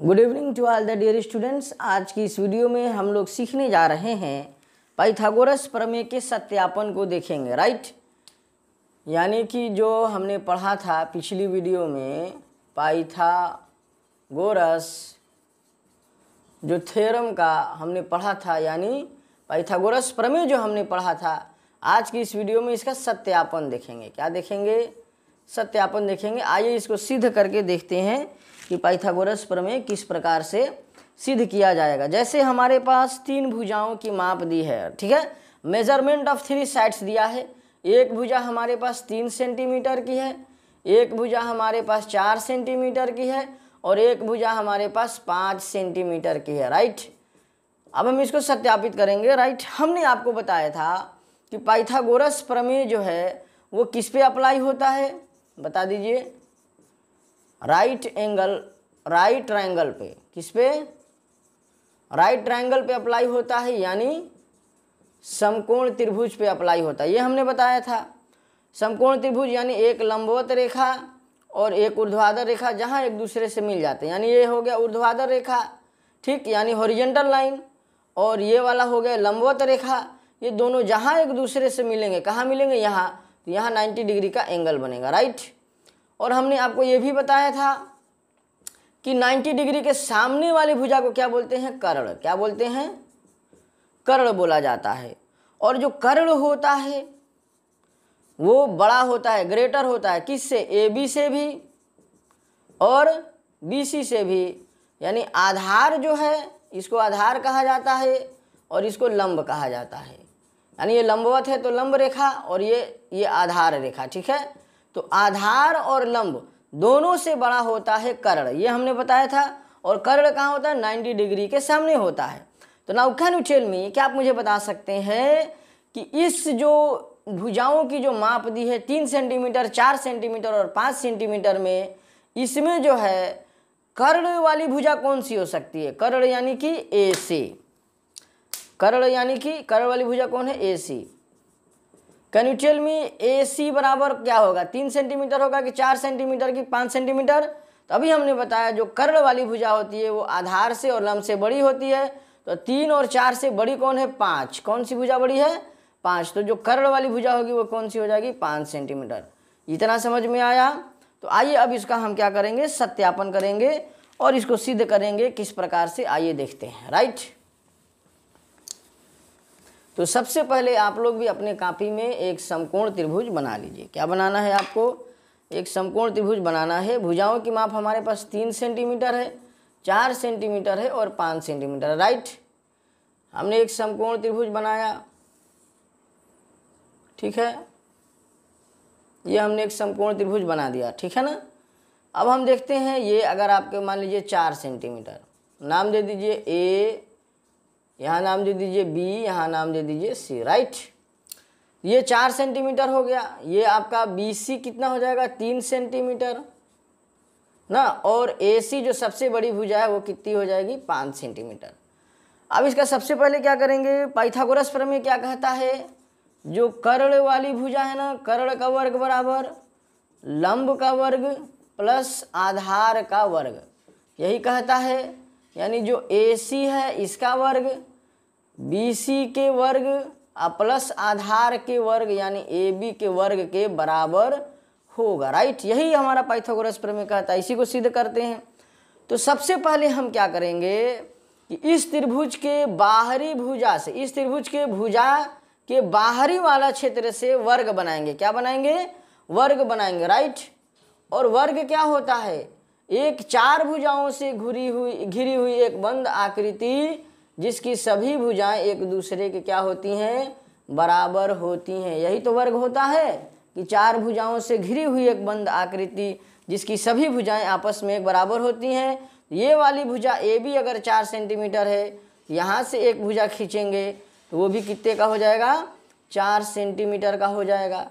good evening to all the dear students आज की इस वीडियो में हम लोग सीखने जा रहे हैं पाइथागोरस प्रमेय के सत्यापन को देखेंगे राइट यानी कि जो हमने पढ़ा था पिछली वीडियो में पाइथागोरस जो थ्योरम का हमने पढ़ा था यानी पाइथागोरस प्रमेय जो हमने पढ़ा था आज की इस वीडियो में इसका सत्यापन देखेंगे क्या देखेंगे सत्यापन देखेंगे आइए इसको सिद्ध करके देखते हैं कि पाइथागोरस प्रमेय किस प्रकार से सिद्ध किया जाएगा जैसे हमारे पास तीन भुजाओं की माप दी है ठीक है मेजरमेंट ऑफ थ्री साइड्स दिया है एक भुजा हमारे पास तीन सेंटीमीटर की है एक भुजा हमारे पास चार सेंटीमीटर की है और एक भुजा हमारे पास पाँच सेंटीमीटर की है राइट अब हम इसको सत्यापित करेंगे राइट हमने आपको बताया था कि पाइथागोरस प्रमेय जो है वो किस पे अप्लाई होता है बता दीजिए राइट एंगल राइट ट्राइंगल पे किस पे राइट ट्राइंगल पे अप्लाई होता है यानी समकोण त्रिभुज पे अप्लाई होता है ये हमने बताया था समकोण त्रिभुज यानी एक लंबवत रेखा और एक ऊर्ध्वाधर रेखा जहाँ एक दूसरे से मिल जाते हैं यानी ये हो गया ऊर्ध्वाधर रेखा ठीक यानी हॉरिजेंटल लाइन और ये वाला हो गया लंबवत रेखा ये दोनों जहाँ एक दूसरे से मिलेंगे कहाँ मिलेंगे यहाँ तो यहाँ 90 डिग्री का एंगल बनेगा राइट और हमने आपको ये भी बताया था कि 90 डिग्री के सामने वाली भुजा को क्या बोलते हैं करण क्या बोलते हैं करण बोला जाता है और जो कर्ण होता है वो बड़ा होता है ग्रेटर होता है किससे ए बी से भी और बी सी से भी यानी आधार जो है इसको आधार कहा जाता है और इसको लंब कहा जाता है यानी ये लंबवत है तो लंब रेखा और ये ये आधार रेखा ठीक है तो आधार और लंब दोनों से बड़ा होता है कर्ण ये हमने बताया था और कर्ण कहाँ होता है नाइन्टी डिग्री के सामने होता है तो now can you tell me क्या आप मुझे बता सकते हैं कि इस जो भुजाओं की जो माप दी है तीन सेंटीमीटर चार सेंटीमीटर और पाँच सेंटीमीटर में इसमें जो है कर्ण वाली भुजा कौन सी हो सकती है कर्ण यानी कि ए से करण यानी कि करण वाली भुजा कौन है A C can you tell me A C बराबर क्या होगा तीन सेंटीमीटर होगा कि चार सेंटीमीटर की पाँच सेंटीमीटर तो अभी हमने बताया जो कर्ण वाली भुजा होती है वो आधार से और लम्ब से बड़ी होती है तो तीन और चार से बड़ी कौन है पाँच कौन सी भुजा बड़ी है पाँच तो जो कर्ण वाली भुजा होगी वो कौन सी हो जाएगी पाँच सेंटीमीटर इतना समझ में आया तो आइए अब इसका हम क्या करेंगे सत्यापन करेंगे और इसको सिद्ध करेंगे किस प्रकार से आइए देखते हैं राइट तो सबसे पहले आप लोग भी अपने कापी में एक समकोण त्रिभुज बना लीजिए क्या बनाना है आपको एक समकोण त्रिभुज बनाना है भुजाओं की माप हमारे पास तीन सेंटीमीटर है चार सेंटीमीटर है और पाँच सेंटीमीटर राइट हमने एक समकोण त्रिभुज बनाया ठीक है ये हमने एक समकोण त्रिभुज बना दिया ठीक है ना अब हम देखते हैं ये अगर आपके मान लीजिए चार सेंटीमीटर नाम दे दीजिए ए यहाँ नाम दे दीजिए बी यहाँ नाम दे दीजिए सी राइट ये चार सेंटीमीटर हो गया ये आपका बी सी कितना हो जाएगा तीन सेंटीमीटर ना और ए सी जो सबसे बड़ी भुजा है वो कितनी हो जाएगी पाँच सेंटीमीटर अब इसका सबसे पहले क्या करेंगे पाइथागोरस प्रमेय क्या कहता है जो कर्ण वाली भुजा है ना कर्ण का वर्ग बराबर लंब का वर्ग प्लस आधार का वर्ग यही कहता है यानी जो ए सी है इसका वर्ग बीसी के वर्ग प्लस आधार के वर्ग यानी ए बी के वर्ग के बराबर होगा राइट यही हमारा पाइथागोरस प्रमेय कहता है इसी को सिद्ध करते हैं तो सबसे पहले हम क्या करेंगे कि इस त्रिभुज के बाहरी भुजा से इस त्रिभुज के भुजा के बाहरी वाला क्षेत्र से वर्ग बनाएंगे क्या बनाएंगे वर्ग बनाएंगे राइट और वर्ग क्या होता है एक चार भुजाओं से घुरी हुई घिरी हुई एक बंद आकृति जिसकी सभी भुजाएं एक दूसरे के क्या होती हैं बराबर होती हैं यही तो वर्ग होता है कि चार भुजाओं से घिरी हुई एक बंद आकृति जिसकी सभी भुजाएं आपस में एक बराबर होती हैं ये वाली भुजा ए भी अगर चार सेंटीमीटर है यहाँ से एक भुजा खींचेंगे तो वो भी कितने का हो जाएगा चार सेंटीमीटर का हो जाएगा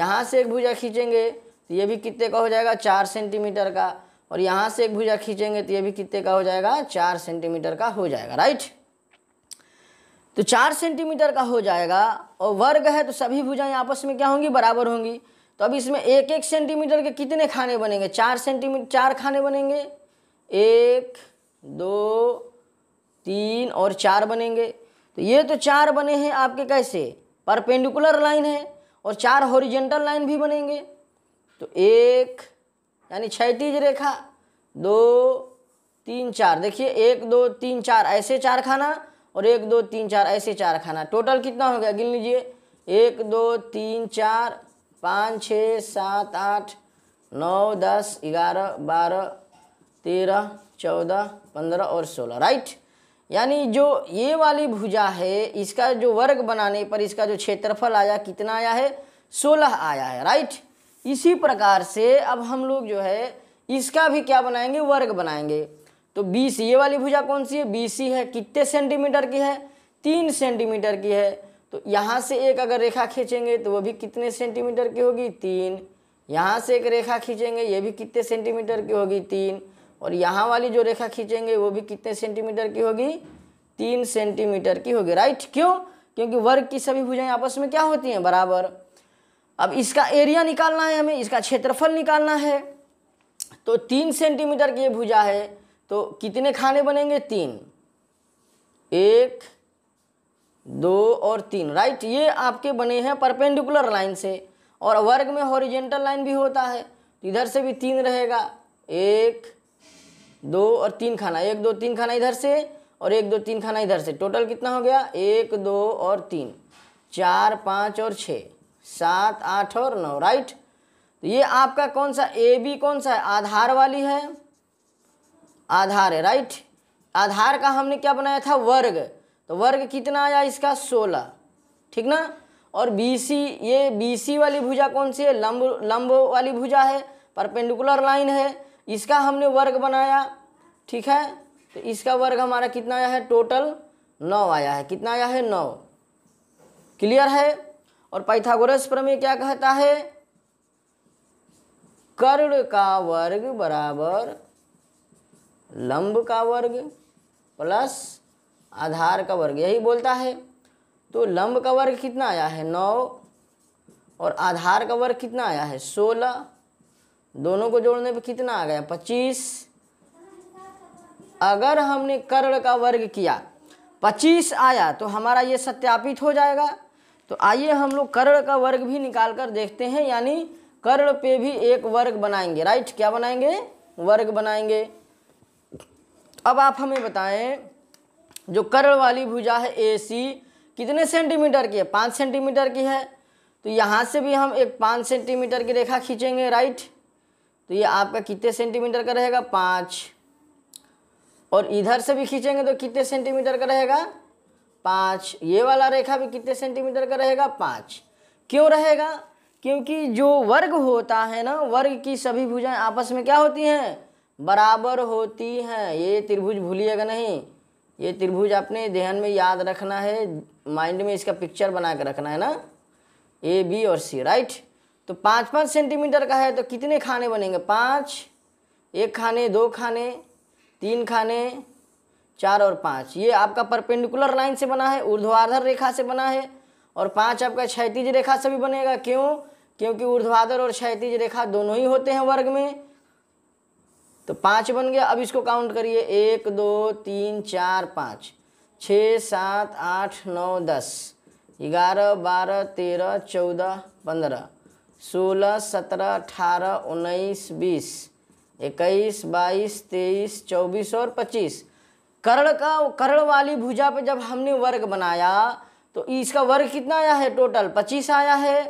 यहाँ से एक भुजा खींचेंगे तो ये भी कितने का हो जाएगा चार सेंटीमीटर का और यहाँ से एक भुजा खींचेंगे तो ये भी कितने का हो जाएगा चार सेंटीमीटर का हो जाएगा राइट तो चार सेंटीमीटर का हो जाएगा और वर्ग है तो सभी भुजाएं आपस में क्या होंगी बराबर होंगी तो अब इसमें एक एक सेंटीमीटर के कितने खाने बनेंगे चार सेंटीमीटर चार खाने बनेंगे एक दो तीन और चार बनेंगे तो ये तो चार बने हैं आपके कैसे परपेंडिकुलर लाइन है और चार हॉरिजेंटल लाइन भी बनेंगे तो एक यानी क्षैतिज रेखा दो तीन चार देखिए एक दो तीन चार ऐसे चार खाना और एक दो तीन चार ऐसे चार खाना टोटल कितना हो गया गिन लीजिए एक दो तीन चार पाँच छः सात आठ नौ दस ग्यारह बारह तेरह चौदह पंद्रह और सोलह राइट यानी जो ये वाली भुजा है इसका जो वर्ग बनाने पर इसका जो क्षेत्रफल आया कितना आया है सोलह आया है राइट इसी प्रकार से अब हम लोग जो है इसका भी क्या बनाएंगे वर्ग बनाएंगे तो बी सी ये वाली भुजा कौन सी है बी सी है कितने सेंटीमीटर की है तीन सेंटीमीटर की है तो यहाँ से एक अगर रेखा खींचेंगे तो वह भी कितने सेंटीमीटर की होगी तीन यहाँ से एक रेखा खींचेंगे ये भी कितने सेंटीमीटर की होगी तीन और यहाँ वाली जो रेखा खींचेंगे वो भी कितने सेंटीमीटर की होगी तीन सेंटीमीटर की होगी राइट क्यों क्योंकि वर्ग की सभी भुजाएं आपस में क्या होती हैं बराबर अब इसका एरिया निकालना है हमें इसका क्षेत्रफल निकालना है तो तीन सेंटीमीटर की ये भुजा है तो कितने खाने बनेंगे तीन एक दो और तीन राइट ये आपके बने हैं परपेंडिकुलर लाइन से और वर्ग में हॉरिजेंटल लाइन भी होता है तो इधर से भी तीन रहेगा एक दो और तीन खाना एक दो तीन खाना इधर से और एक दो तीन खाना इधर से टोटल कितना हो गया एक दो और तीन चार पाँच और छः सात आठ और नौ राइट तो ये आपका कौन सा ए बी कौन सा है आधार वाली है आधार है राइट आधार का हमने क्या बनाया था वर्ग तो वर्ग कितना आया इसका सोलह ठीक ना और सी ये बीसी वाली भुजा कौन सी है लंब लंब वाली भुजा है परपेंडिकुलर लाइन है इसका हमने वर्ग बनाया ठीक है तो इसका वर्ग हमारा कितना आया है टोटल नौ आया है कितना आया है नौ क्लियर है और पाइथागोरस प्रमेय क्या कहता है कर्ण का वर्ग बराबर लंब का वर्ग प्लस आधार का वर्ग यही बोलता है तो लंब का वर्ग कितना आया है नौ और आधार का वर्ग कितना आया है सोलह दोनों को जोड़ने पे कितना आ गया पच्चीस अगर हमने कर्ण का वर्ग किया पच्चीस आया तो हमारा ये सत्यापित हो जाएगा तो आइए हम लोग कर्ण का वर्ग भी निकाल कर देखते हैं यानी कर्ण पे भी एक वर्ग बनाएंगे राइट क्या बनाएंगे वर्ग बनाएंगे अब आप हमें बताएं जो करड़ वाली भुजा है ए सी कितने सेंटीमीटर की है पाँच सेंटीमीटर की है तो यहाँ से भी हम एक पाँच सेंटीमीटर की रेखा खींचेंगे राइट तो ये आपका कितने सेंटीमीटर का रहेगा पाँच और इधर से भी खींचेंगे तो कितने सेंटीमीटर का रहेगा पाँच ये वाला रेखा भी कितने सेंटीमीटर का रहेगा पाँच क्यों रहेगा क्योंकि जो वर्ग होता है ना वर्ग की सभी भुजाएं आपस में क्या होती हैं बराबर होती हैं ये त्रिभुज भूलिएगा नहीं ये त्रिभुज आपने ध्यान में याद रखना है माइंड में इसका पिक्चर बना कर रखना है ना ए बी और सी राइट तो पाँच पाँच सेंटीमीटर का है तो कितने खाने बनेंगे पाँच एक खाने दो खाने तीन खाने चार और पाँच ये आपका परपेंडिकुलर लाइन से बना है ऊर्ध्वाधर रेखा से बना है और पाँच आपका क्षैतिज रेखा से भी बनेगा क्यों क्योंकि ऊर्ध्वाधर और क्षैतिज रेखा दोनों ही होते हैं वर्ग में तो पाँच बन गया अब इसको काउंट करिए एक दो तीन चार पाँच छः सात आठ नौ दस ग्यारह बारह तेरह चौदह पंद्रह सोलह सत्रह अठारह उन्नीस बीस इक्कीस बाईस तेईस चौबीस और पच्चीस करण का करण वाली भुजा पर जब हमने वर्ग बनाया तो इसका वर्ग कितना आया है टोटल पच्चीस आया है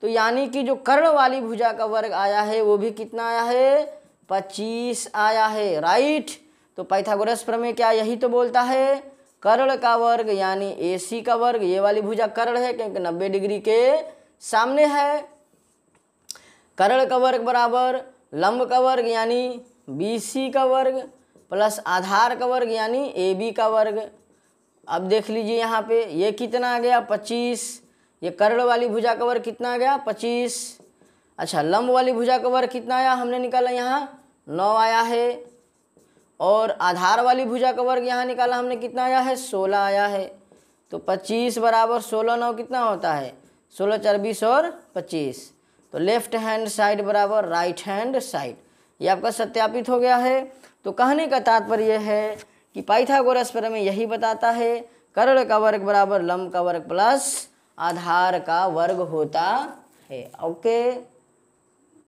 तो यानी कि जो कर्ण वाली भुजा का वर्ग आया है वो भी कितना आया है पच्चीस आया है राइट तो पाइथागोरस प्रमेय क्या यही तो बोलता है कर्ण का वर्ग यानी ए सी का वर्ग ये वाली भुजा कर्ण है क्योंकि नब्बे डिग्री के सामने है कर्ण का वर्ग बराबर लंब का वर्ग यानी बी सी का वर्ग प्लस आधार का वर्ग यानी ए बी का वर्ग अब देख लीजिए यहाँ पे ये कितना आ गया पच्चीस ये कर्ण वाली भुजा का वर्ग कितना आ गया पच्चीस अच्छा लंब वाली भुजा का वर्ग कितना आया हमने निकाला यहाँ नौ आया है और आधार वाली भुजा का वर्ग यहाँ निकाला हमने कितना आया है सोलह आया है तो पच्चीस बराबर सोलह नौ कितना होता है सोलह चार बीस और पच्चीस तो लेफ्ट हैंड साइड बराबर राइट हैंड साइड ये आपका सत्यापित हो गया है तो कहने का तात्पर्य यह है कि पाइथागोरस पर में यही बताता है कर्ण का वर्ग बराबर लम का वर्ग प्लस आधार का वर्ग होता है ओके